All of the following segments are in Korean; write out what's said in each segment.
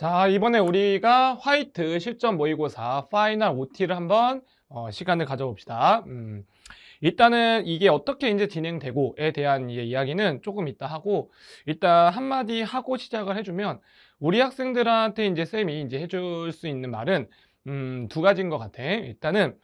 자 이번에 우리가 화이트 실전 모의고사 파이널 OT를 한번 어, 시간을 가져봅시다 음, 일단은 이게 어떻게 이제 진행되고에 대한 이야기는 조금 있다 하고 일단 한마디 하고 시작을 해주면 우리 학생들한테 이제 쌤이 이제 해줄 수 있는 말은 음, 두 가지인 것 같아 일단은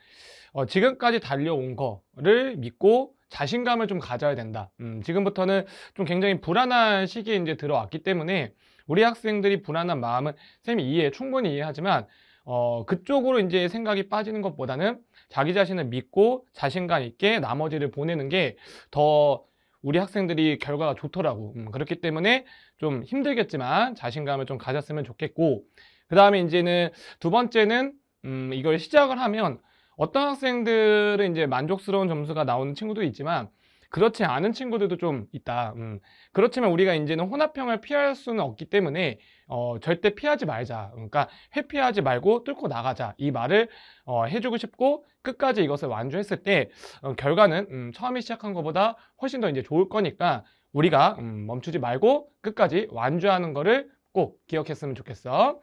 어, 지금까지 달려온 거를 믿고 자신감을 좀 가져야 된다. 음, 지금부터는 좀 굉장히 불안한 시기에 이제 들어왔기 때문에 우리 학생들이 불안한 마음은 쌤이 이해, 충분히 이해하지만 어, 그쪽으로 이제 생각이 빠지는 것보다는 자기 자신을 믿고 자신감 있게 나머지를 보내는 게 더 우리 학생들이 결과가 좋더라고. 음, 그렇기 때문에 좀 힘들겠지만 자신감을 좀 가졌으면 좋겠고, 그 다음에 이제는 두 번째는 음, 이걸 시작을 하면 어떤 학생들은 이제 만족스러운 점수가 나오는 친구도 있지만 그렇지 않은 친구들도 좀 있다. 음. 그렇지만 우리가 이제는 혼합형을 피할 수는 없기 때문에 어, 절대 피하지 말자. 그러니까 회피하지 말고 뚫고 나가자. 이 말을 어, 해주고 싶고 끝까지 이것을 완주했을 때 어, 결과는 음, 처음에 시작한 것보다 훨씬 더 이제 좋을 거니까 우리가 음, 멈추지 말고 끝까지 완주하는 거를 꼭 기억했으면 좋겠어.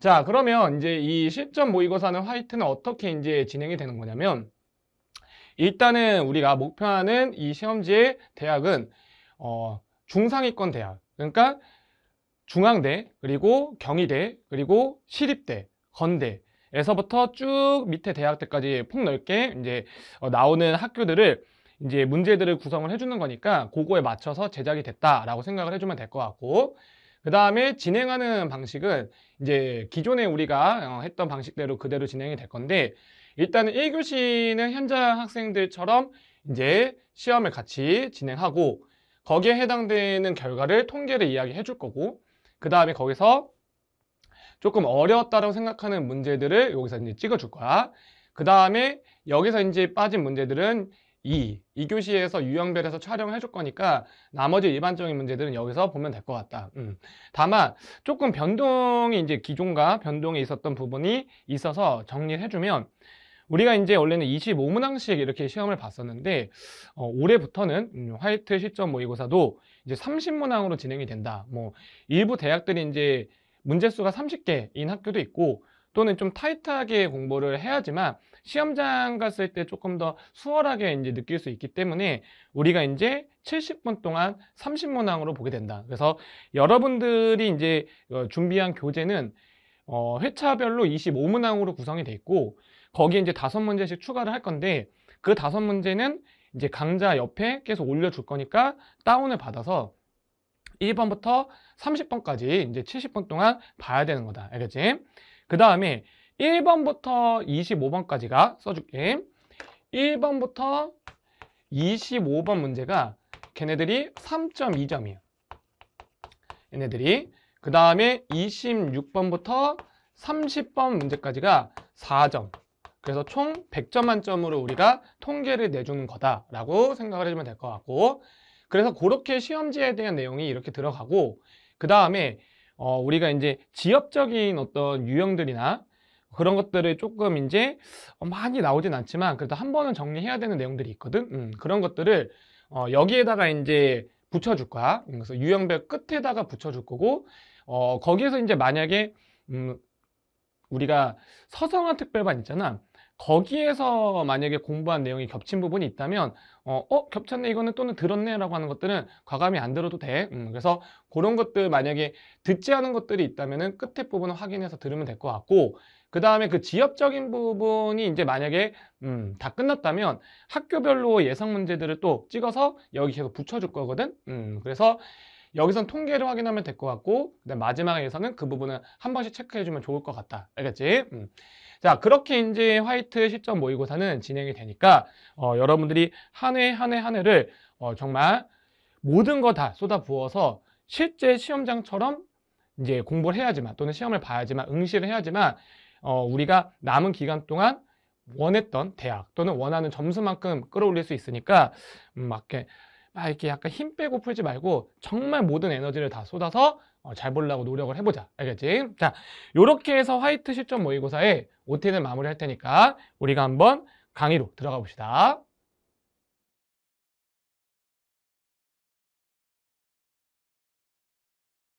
자, 그러면 이제 이 실전 모의고사는 화이트는 어떻게 이제 진행이 되는 거냐면 일단은 우리가 목표하는 이 시험지의 대학은 어, 중상위권 대학 그러니까 중앙대 그리고 경희대 그리고 시립대 건대 에서부터 쭉 밑에 대학들까지 폭넓게 이제 어, 나오는 학교들을 이제 문제들을 구성을 해주는 거니까 그거에 맞춰서 제작이 됐다라고 생각을 해주면 될 것 같고 그 다음에 진행하는 방식은 이제 기존에 우리가 어, 했던 방식대로 그대로 진행이 될 건데 일단은 1교시는 현장 학생들처럼 이제 시험을 같이 진행하고 거기에 해당되는 결과를 통계를 이야기해 줄 거고 그 다음에 거기서 조금 어려웠다고 생각하는 문제들을 여기서 이제 찍어 줄 거야 그 다음에 여기서 이제 빠진 문제들은 2. 2교시에서 유형별에서 촬영을 해줄 거니까 나머지 일반적인 문제들은 여기서 보면 될 것 같다. 음. 다만 조금 변동이 이제 기존과 변동이 있었던 부분이 있어서 정리를 해주면 우리가 이제 원래는 25문항씩 이렇게 시험을 봤었는데 어, 올해부터는 음, 화이트 실전 모의고사도 이제 30문항으로 진행이 된다. 뭐 일부 대학들이 이제 문제수가 30개인 학교도 있고 또는 좀 타이트하게 공부를 해야지만 시험장 갔을 때 조금 더 수월하게 이제 느낄 수 있기 때문에 우리가 이제 70분 동안 30문항으로 보게 된다. 그래서 여러분들이 이제 어, 준비한 교재는 어, 회차별로 25문항으로 구성이 돼 있고 거기에 이제 다섯 문제씩 추가를 할 건데 그 다섯 문제는 이제 강좌 옆에 계속 올려줄 거니까 다운을 받아서 1번부터 30번까지 이제 70분 동안 봐야 되는 거다. 알겠지? 그 다음에 1번부터 25번까지가 써줄게 1번부터 25번 문제가 걔네들이 3.2점이에요 얘네들이 그 다음에 26번부터 30번 문제까지가 4점 그래서 총 100점 만점으로 우리가 통계를 내주는 거다라고 생각을 해주면 될 것 같고 그래서 그렇게 시험지에 대한 내용이 이렇게 들어가고 그 다음에 어, 우리가 이제 지역적인 어떤 유형들이나 그런 것들을 조금 이제 어, 많이 나오진 않지만 그래도 한 번은 정리해야 되는 내용들이 있거든. 음, 그런 것들을 어, 여기에다가 이제 붙여줄 거야. 음, 그래서 유형별 끝에다가 붙여줄 거고 어, 거기에서 이제 만약에 음, 우리가 서성한 특별반 있잖아. 거기에서 만약에 공부한 내용이 겹친 부분이 있다면 어, 어 겹쳤네 이거는 또는 들었네 라고 하는 것들은 과감히 안 들어도 돼 음, 그래서 그런 것들 만약에 듣지 않은 것들이 있다면 은 끝에 부분을 확인해서 들으면 될 것 같고 그 다음에 그 지역적인 부분이 이제 만약에 음, 다 끝났다면 학교별로 예상 문제들을 또 찍어서 여기 계속 붙여줄 거거든 음, 그래서 여기선 통계를 확인하면 될 것 같고 그다음 마지막에서는 그 부분은 한 번씩 체크해주면 좋을 것 같다. 알겠지? 음. 자 그렇게 이제 화이트 실전 모의고사는 진행이 되니까 어, 여러분들이 한 회 한 회 한 회를 어, 정말 모든 거 다 쏟아부어서 실제 시험장처럼 이제 공부를 해야지만 또는 시험을 봐야지만 응시를 해야지만 어, 우리가 남은 기간 동안 원했던 대학 또는 원하는 점수만큼 끌어올릴 수 있으니까 음, 막 이렇게 아, 이렇게 약간 힘 빼고 풀지 말고 정말 모든 에너지를 다 쏟아서 어, 잘 보려고 노력을 해보자. 알겠지? 자, 이렇게 해서 화이트 실전 모의고사에 OT는 마무리할 테니까 우리가 한번 강의로 들어가 봅시다.